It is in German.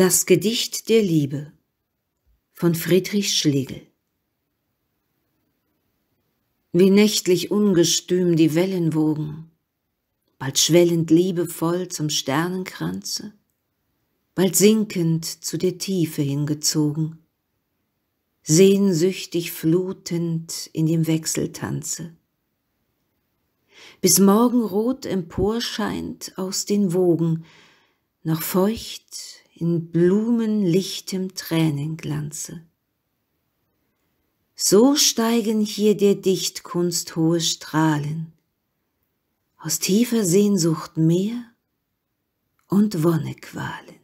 Das Gedicht der Liebe von Friedrich Schlegel Wie nächtlich ungestüm die Wellen wogen, bald schwellend liebevoll zum Sternenkranze, bald sinkend zu der Tiefe hingezogen, sehnsüchtig flutend in dem Wechseltanze, bis Morgenrot emporscheint aus den Wogen, noch feucht in blumenlichtem Tränenglanze. So steigen hier der Dichtkunst hohe Strahlen, aus tiefer Sehnsucht Meer und Wonnequalen.